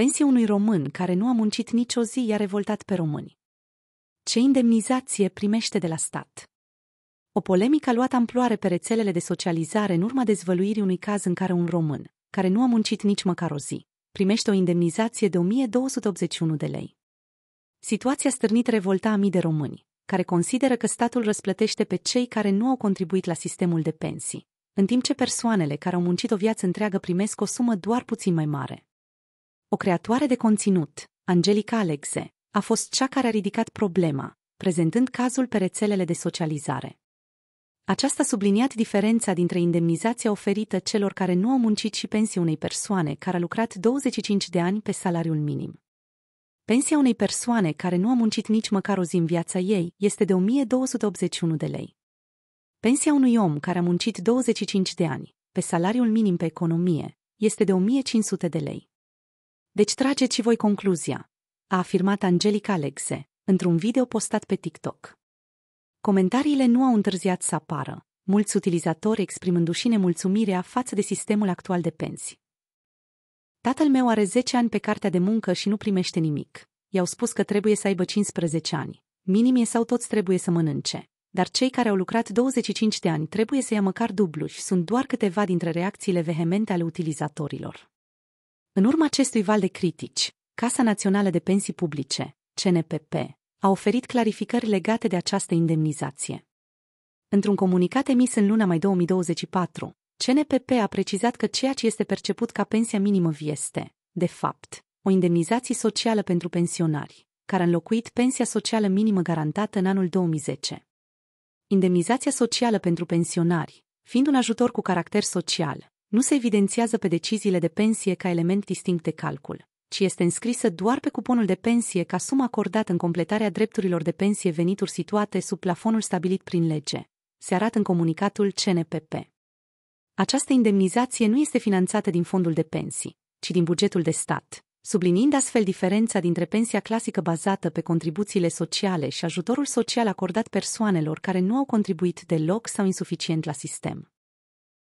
Pensie unui român care nu a muncit nicio zi i-a revoltat pe români. Ce indemnizație primește de la stat? O polemică a luat amploare pe rețelele de socializare în urma dezvăluirii unui caz în care un român, care nu a muncit nici măcar o zi, primește o indemnizație de 1281 de lei. Situația stârnit revolta a mii de români, care consideră că statul răsplătește pe cei care nu au contribuit la sistemul de pensii, în timp ce persoanele care au muncit o viață întreagă primesc o sumă doar puțin mai mare. O creatoare de conținut, Angelica Alexe, a fost cea care a ridicat problema, prezentând cazul pe rețelele de socializare. Aceasta subliniat diferența dintre indemnizația oferită celor care nu au muncit și pensia unei persoane care a lucrat 25 de ani pe salariul minim. Pensia unei persoane care nu a muncit nici măcar o zi în viața ei este de 1281 de lei. Pensia unui om care a muncit 25 de ani, pe salariul minim pe economie, este de 1500 de lei. Deci trageți și voi concluzia, a afirmat Angelica Alexe, într-un video postat pe TikTok. Comentariile nu au întârziat să apară, mulți utilizatori exprimându-și nemulțumirea față de sistemul actual de pensii. Tatăl meu are 10 ani pe cartea de muncă și nu primește nimic. I-au spus că trebuie să aibă 15 ani. Minimie sau toți trebuie să mănânce. Dar cei care au lucrat 25 de ani trebuie să ia măcar dublu și sunt doar câteva dintre reacțiile vehemente ale utilizatorilor. În urma acestui val de critici, Casa Națională de Pensii Publice, CNPP, a oferit clarificări legate de această indemnizație. Într-un comunicat emis în luna mai 2024, CNPP a precizat că ceea ce este perceput ca pensia minimă este, de fapt, o indemnizație socială pentru pensionari, care a înlocuit pensia socială minimă garantată în anul 2010. Indemnizația socială pentru pensionari, fiind un ajutor cu caracter social, nu se evidențiază pe deciziile de pensie ca element distinct de calcul, ci este înscrisă doar pe cuponul de pensie ca sumă acordată în completarea drepturilor de pensie venituri situate sub plafonul stabilit prin lege. Se arată în comunicatul CNPP. Această indemnizație nu este finanțată din fondul de pensii, ci din bugetul de stat, sublinind astfel diferența dintre pensia clasică bazată pe contribuțiile sociale și ajutorul social acordat persoanelor care nu au contribuit deloc sau insuficient la sistem.